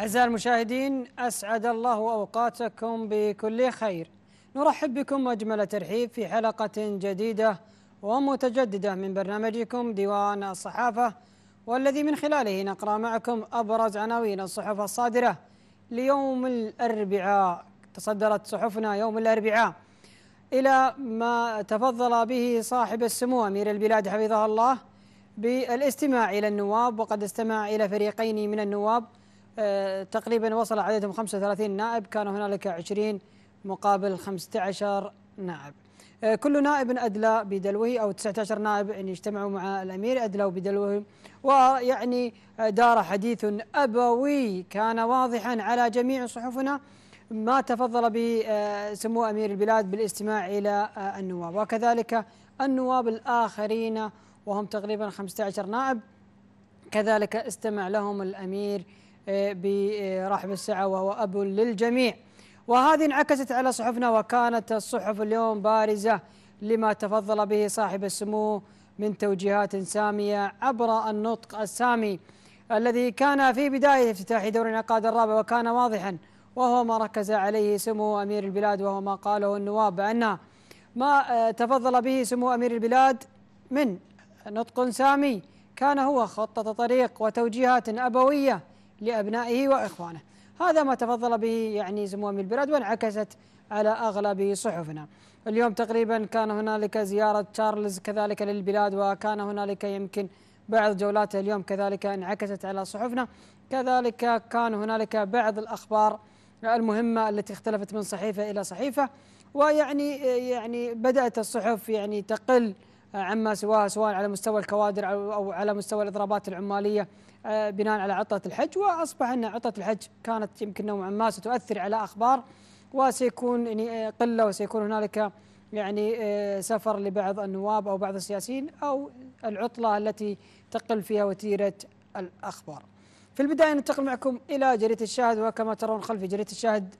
أعزائي المشاهدين أسعد الله أوقاتكم بكل خير نرحب بكم أجمل ترحيب في حلقة جديدة ومتجددة من برنامجكم ديوان الصحافة والذي من خلاله نقرأ معكم أبرز عناوين الصحف الصادرة ليوم الأربعاء تصدرت صحفنا يوم الأربعاء إلى ما تفضل به صاحب السمو أمير البلاد حفظه الله بالاستماع إلى النواب وقد استمع إلى فريقين من النواب آه، تقريبا وصل عددهم 35 نائب كان هنالك 20 مقابل 15 نائب آه، كل نائب أدلى بدلوه أو 19 نائب أن يجتمعوا مع الأمير أدلوا بدلوهم ويعني دار حديث أبوي كان واضحا على جميع صحفنا ما تفضل بسمو أمير البلاد بالاستماع إلى آه، النواب وكذلك النواب الآخرين وهم تقريبا 15 نائب كذلك استمع لهم الأمير آه، برحب السعة وهو أب للجميع وهذه انعكست على صحفنا وكانت الصحف اليوم بارزة لما تفضل به صاحب السمو من توجيهات سامية عبر النطق السامي الذي كان في بداية افتتاح دور النقاد الرابع وكان واضحا وهو ما ركز عليه سمو أمير البلاد وهو ما قاله النواب بان ما آه، تفضل به سمو أمير البلاد من نطق سامي كان هو خطة طريق وتوجيهات أبوية لأبنائه وإخوانه هذا ما تفضل به يعني زموم البلاد وانعكست على أغلب صحفنا اليوم تقريبا كان هنالك زيارة تشارلز كذلك للبلاد وكان هنالك يمكن بعض جولاته اليوم كذلك انعكست على صحفنا كذلك كان هنالك بعض الأخبار المهمة التي اختلفت من صحيفة إلى صحيفة ويعني يعني بدأت الصحف يعني تقل عما سواها سواء على مستوى الكوادر أو على مستوى الإضرابات العمالية آه، بناء على عطلة الحج وأصبح أن عطلة الحج كانت يمكن نوعا ما ستؤثر على أخبار وسيكون يعني آه، قلة وسيكون هنالك يعني آه، سفر لبعض النواب أو بعض السياسيين أو العطلة التي تقل فيها وتيرة الأخبار في البداية ننتقل معكم إلى جريدة الشاهد وكما ترون خلفي جريدة الشاهد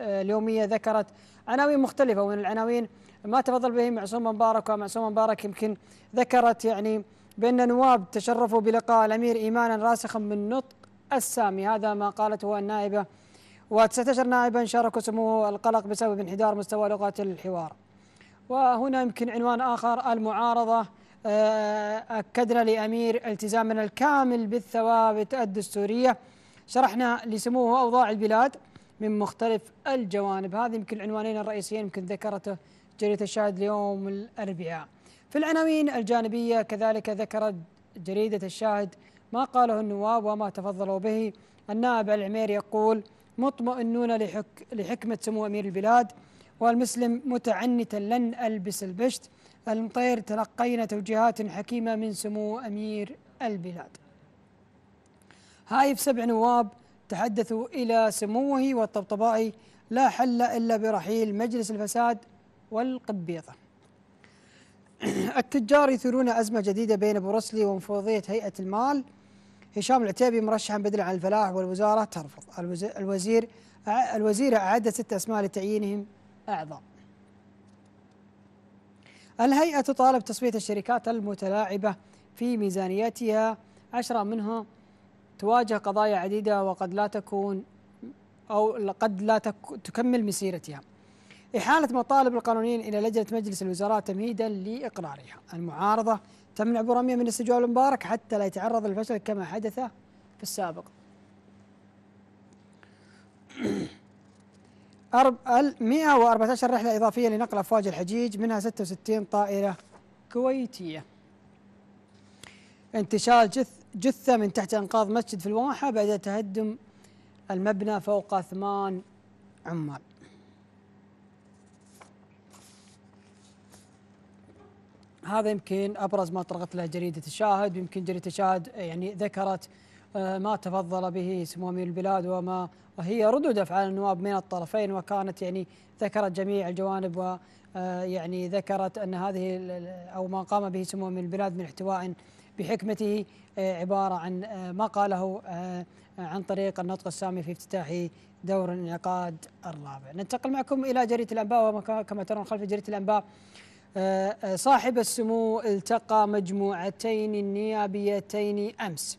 اليومية ذكرت عناوين مختلفة ومن العناوين ما تفضل به معصوم مبارك ومعصوم مبارك يمكن ذكرت يعني بأن نواب تشرفوا بلقاء الأمير إيمانا راسخا من نطق السامي هذا ما قالته النائبة و19 نائبا شاركوا سموه القلق بسبب انحدار مستوى لغة الحوار وهنا يمكن عنوان آخر المعارضة آه، أكدنا لأمير التزامنا الكامل بالثوابت الدستورية شرحنا لسموه أوضاع البلاد من مختلف الجوانب هذه يمكن العنوانين الرئيسيين يمكن ذكرته جريدة الشاهد اليوم الأربعاء في العناوين الجانبية كذلك ذكرت جريدة الشاهد ما قاله النواب وما تفضلوا به النائب العمير يقول مطمئنون لحك لحكمة سمو أمير البلاد والمسلم متعنتا لن ألبس البشت المطير تلقينا توجيهات حكيمة من سمو أمير البلاد هايف سبع نواب تحدثوا إلى سموه والطبطبائي لا حل إلا برحيل مجلس الفساد والقبيضة التجار يثيرون أزمة جديدة بين بروسلي ومفوضية هيئة المال هشام العتيبي مرشحا بدلا عن الفلاح والوزارة ترفض الوزير الوزير أعد ست أسماء لتعيينهم أعضاء الهيئة تطالب تصفية الشركات المتلاعبة في ميزانيتها عشرة منها تواجه قضايا عديدة وقد لا تكون أو قد لا تكمل مسيرتها إحالة مطالب القانونيين إلى لجنة مجلس الوزراء تمهيدا لإقرارها المعارضة تمنع برمية من استجواب المبارك حتى لا يتعرض للفشل كما حدث في السابق أرب 114 رحلة إضافية لنقل أفواج الحجيج منها 66 طائرة كويتية انتشال جث جثة من تحت أنقاض مسجد في الواحة بعد تهدم المبنى فوق ثمان عمال هذا يمكن ابرز ما طرقت له جريده الشاهد يمكن جريده الشاهد يعني ذكرت آه، ما تفضل به سمو امير البلاد وما وهي ردود افعال النواب من الطرفين وكانت يعني ذكرت جميع الجوانب و آه، يعني ذكرت ان هذه او ما قام به سمو امير البلاد من احتواء بحكمته آه، عباره عن ما قاله عن طريق النطق السامي في افتتاح دور الانعقاد الرابع. ننتقل معكم الى جريده الانباء وكما ترون خلف جريده الانباء آه، آه، صاحب السمو التقى مجموعتين النيابيتين أمس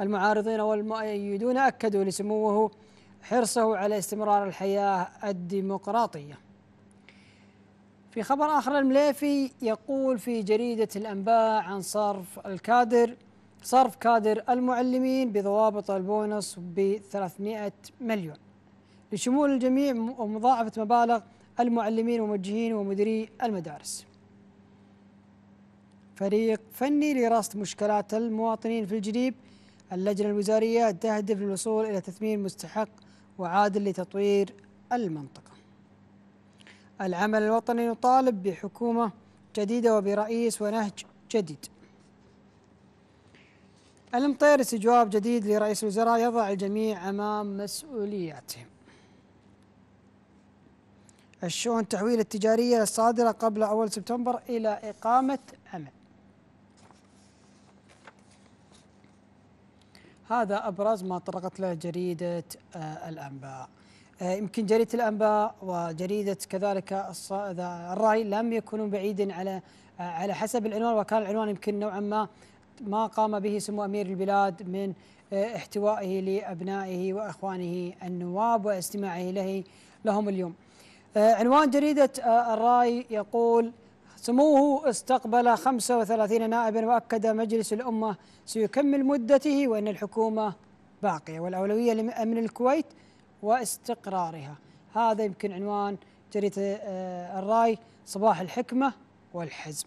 المعارضين والمؤيدون أكدوا لسموه حرصه على استمرار الحياة الديمقراطية في خبر آخر المليفي يقول في جريدة الأنباء عن صرف الكادر صرف كادر المعلمين بضوابط البونص ب 300 مليون لشمول الجميع ومضاعفة مبالغ المعلمين وموجهين ومديري المدارس فريق فني لرصد مشكلات المواطنين في الجنيب اللجنة الوزارية تهدف للوصول إلى تثمين مستحق وعادل لتطوير المنطقة العمل الوطني يطالب بحكومة جديدة وبرئيس ونهج جديد المطير استجواب جديد لرئيس الوزراء يضع الجميع أمام مسؤولياتهم الشؤون التحويل التجارية الصادرة قبل أول سبتمبر إلى إقامة هذا أبرز ما طرقت له جريدة آه، الأنباء آه، يمكن جريدة الأنباء وجريدة كذلك الرأي لم يكونوا بعيدا على آه، على حسب العنوان وكان العنوان يمكن نوعا ما ما قام به سمو أمير البلاد من احتوائه لأبنائه وإخوانه النواب واستماعه له لهم اليوم عنوان جريدة الرأي يقول سموه استقبل 35 نائبا وأكد مجلس الأمة سيكمل مدته وأن الحكومة باقية والأولوية لأمن الكويت واستقرارها هذا يمكن عنوان جريدة آه، الراي صباح الحكمة والحزم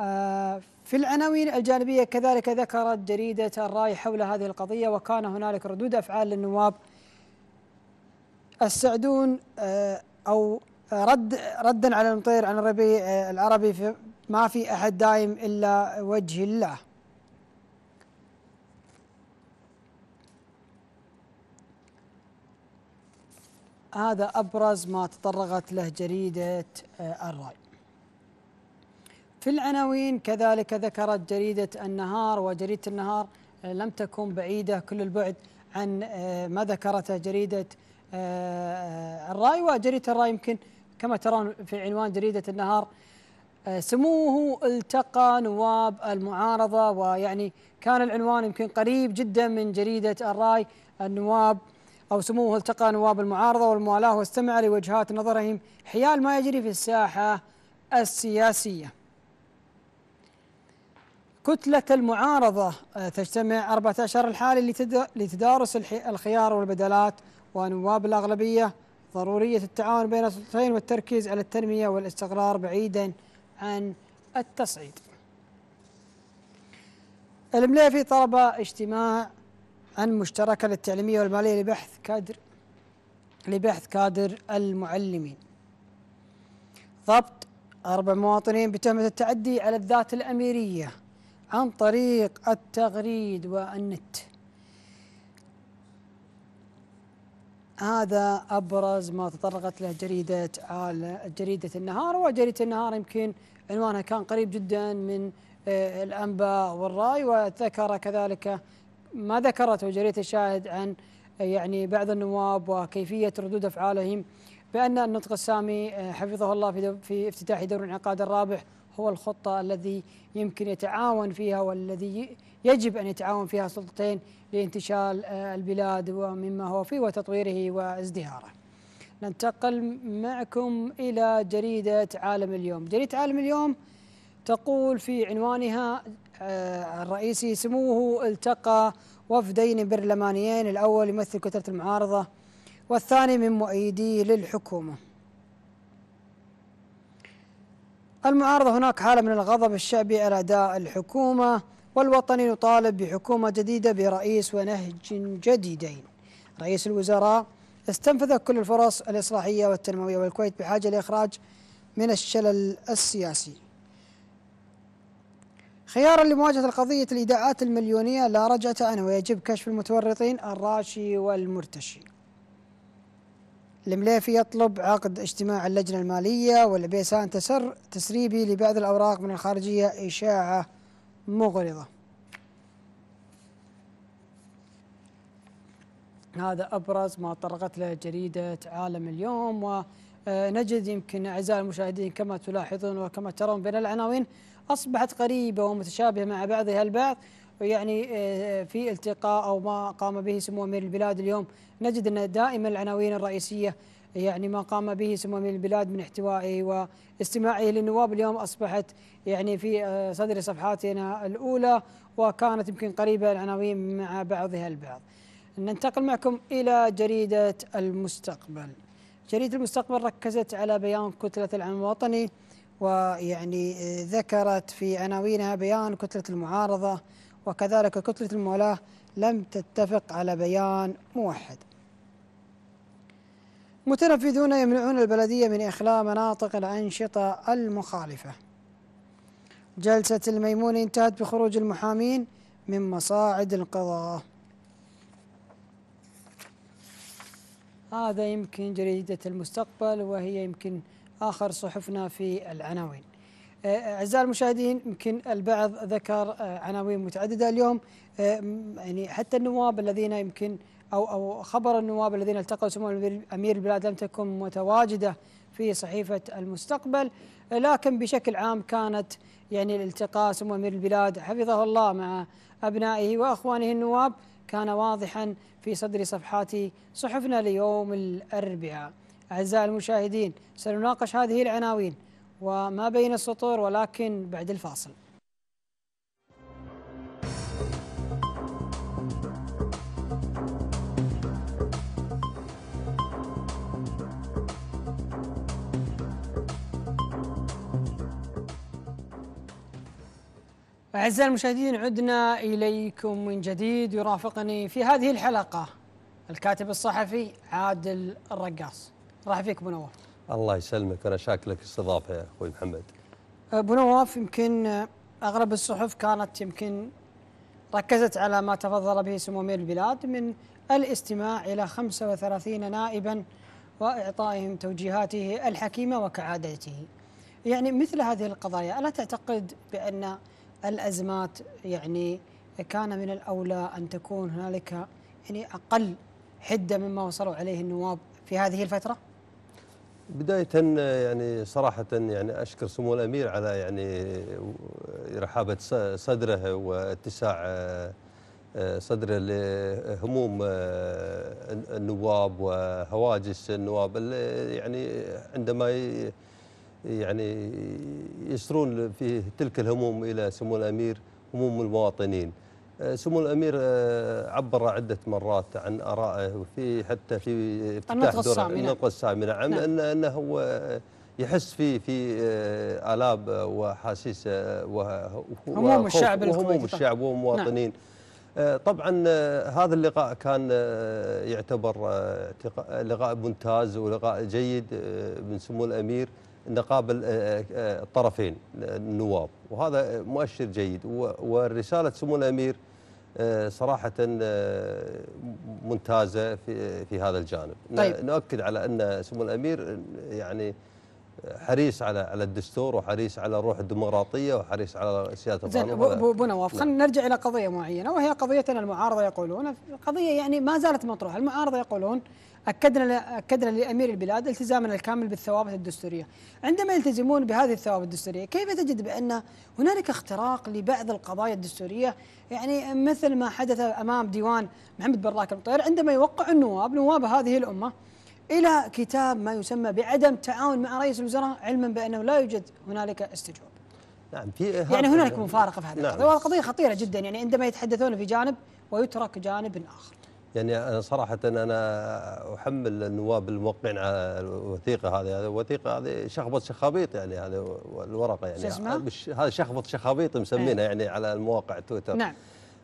آه، في العناوين الجانبية كذلك ذكرت جريدة الراي حول هذه القضية وكان هنالك ردود أفعال للنواب السعدون آه، أو رد ردا على المطير عن الربيع آه، العربي في ما في احد دايم الا وجه الله هذا ابرز ما تطرقت له جريده آه، الراي في العناوين كذلك ذكرت جريده النهار وجريده النهار آه، لم تكن بعيده كل البعد عن ما ذكرته جريده الراي وجريده الراي يمكن كما ترون في عنوان جريدة النهار آه، سموه التقى نواب المعارضة ويعني كان العنوان يمكن قريب جدا من جريدة الرأي النواب أو سموه التقى نواب المعارضة والموالاة واستمع لوجهات نظرهم حيال ما يجري في الساحة السياسية كتلة المعارضة آه، تجتمع 14 الحالي لتدارس الخيار والبدلات ونواب الأغلبية ضرورية التعاون بين السلطتين والتركيز على التنمية والاستقرار بعيدا عن التصعيد المليفي طلب اجتماع عن مشتركة التعليمية والمالية لبحث كادر لبحث كادر المعلمين ضبط أربع مواطنين بتهمة التعدي على الذات الأميرية عن طريق التغريد والنت هذا ابرز ما تطرقت له جريده جريده النهار وجريده النهار يمكن عنوانها كان قريب جدا من آه، الانباء والراي وذكر كذلك ما ذكرته جريده الشاهد عن آه، يعني بعض النواب وكيفيه ردود افعالهم بان النطق السامي آه، حفظه الله في في افتتاح دور انعقاد الرابح هو الخطة الذي يمكن يتعاون فيها والذي يجب أن يتعاون فيها السلطتين لانتشال آه، البلاد ومما هو فيه وتطويره وازدهاره ننتقل معكم إلى جريدة عالم اليوم جريدة عالم اليوم تقول في عنوانها آه، الرئيسي سموه التقى وفدين برلمانيين الأول يمثل كتلة المعارضة والثاني من مؤيديه للحكومة المعارضة هناك حالة من الغضب الشعبي على أداء الحكومة والوطني يطالب بحكومة جديدة برئيس ونهج جديدين رئيس الوزراء استنفذ كل الفرص الإصلاحية والتنموية والكويت بحاجة لإخراج من الشلل السياسي خيارا لمواجهة القضية الإيداعات المليونية لا رجعة عنه ويجب كشف المتورطين الراشي والمرتشي المليفي يطلب عقد اجتماع اللجنة المالية والبيسان تسر تسريبي لبعض الأوراق من الخارجية إشاعة مغرضة هذا أبرز ما طرقت له جريدة عالم اليوم ونجد آه، يمكن أعزائي المشاهدين كما تلاحظون وكما ترون بين العناوين أصبحت قريبة ومتشابهة مع بعضها البعض يعني آه، في التقاء او ما قام به سمو امير البلاد اليوم نجد ان دائما العناوين الرئيسيه يعني ما قام به سمو امير البلاد من احتوائه واستماعه للنواب اليوم اصبحت يعني في آه، صدر صفحاتنا الاولى وكانت يمكن قريبه العناوين مع بعضها البعض. ننتقل معكم الى جريده المستقبل. جريده المستقبل ركزت على بيان كتله العمل الوطني ويعني آه، ذكرت في عناوينها بيان كتله المعارضه وكذلك كتلة الموالاه لم تتفق على بيان موحد متنفذون يمنعون البلدية من إخلاء مناطق الأنشطة المخالفة جلسة الميمون انتهت بخروج المحامين من مصاعد القضاء هذا يمكن جريدة المستقبل وهي يمكن آخر صحفنا في العناوين أعزائي المشاهدين يمكن البعض ذكر آه، عناوين متعددة اليوم آه، يعني حتى النواب الذين يمكن أو أو خبر النواب الذين التقوا سمو أمير البلاد لم تكن متواجدة في صحيفة المستقبل لكن بشكل عام كانت يعني الالتقاء سمو أمير البلاد حفظه الله مع أبنائه وأخوانه النواب كان واضحا في صدر صفحات صحفنا ليوم الأربعاء أعزائي المشاهدين سنناقش هذه العناوين وما بين السطور ولكن بعد الفاصل أعزائي المشاهدين عدنا إليكم من جديد يرافقني في هذه الحلقة الكاتب الصحفي عادل الرقاص راح فيك منور الله يسلمك انا شاكلك لك استضافه يا اخوي محمد ابو نواف يمكن اغلب الصحف كانت يمكن ركزت على ما تفضل به سمو امير البلاد من الاستماع الى 35 نائبا واعطائهم توجيهاته الحكيمه وكعادته. يعني مثل هذه القضايا الا تعتقد بان الازمات يعني كان من الاولى ان تكون هنالك يعني اقل حده مما وصلوا عليه النواب في هذه الفتره؟ بداية يعني صراحة يعني أشكر سمو الأمير على يعني رحابة صدره واتساع صدره لهموم النواب وهواجس النواب يعني عندما يعني يسرون في تلك الهموم إلى سمو الأمير هموم المواطنين آه، سمو الامير آه، عبر عده مرات عن ارائه وفي حتى في افتتاح دور النقطه السامره عن نعم. انه, أنه يحس في في آه، الاب واحاسيس وهموم الشعب وهموم الشعب والمواطنين نعم. طبعا هذا اللقاء كان يعتبر لقاء ممتاز ولقاء جيد من سمو الامير نقابل الطرفين النواب وهذا مؤشر جيد ورسالة سمو الأمير آه، صراحة آه، ممتازة آه، في, هذا الجانب طيب. نؤكد على أن سمو الأمير يعني حريص على على الدستور وحريص على الروح الديمقراطيه وحريص على سياده زين ابو نواف خلينا نعم. نرجع الى قضيه معينه وهي قضيتنا المعارضه يقولون قضيه يعني ما زالت مطروحه المعارضه يقولون اكدنا اكدنا لامير البلاد التزامنا الكامل بالثوابت الدستوريه عندما يلتزمون بهذه الثوابت الدستوريه كيف تجد بان هنالك اختراق لبعض القضايا الدستوريه يعني مثل ما حدث امام ديوان محمد براك المطير عندما يوقع النواب نواب هذه الامه إلى كتاب ما يسمى بعدم تعاون مع رئيس الوزراء علما بأنه لا يوجد هنالك استجواب نعم في يعني هنالك مفارقة في هذا نعم. والقضيه خطيرة جدا يعني عندما يتحدثون في جانب ويترك جانب آخر يعني أنا صراحة أنا أحمل النواب الموقعين على الوثيقة هذه هذه الوثيقة هذه شخبط شخابيط يعني هذه الورقة يعني هذا شخبط شخابيط مسمينها إيه. يعني على المواقع تويتر نعم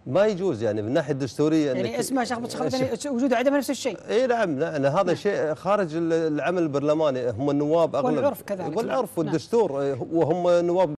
ما يجوز يعني من الناحيه الدستوريه يعني اسمها شيخ متخلف يعني وجود عدم نفس الشيء اي نعم لان هذا نعم. شيء خارج العمل البرلماني هم النواب اغلب والعرف كذلك والعرف نعم. والدستور نعم. وهم نواب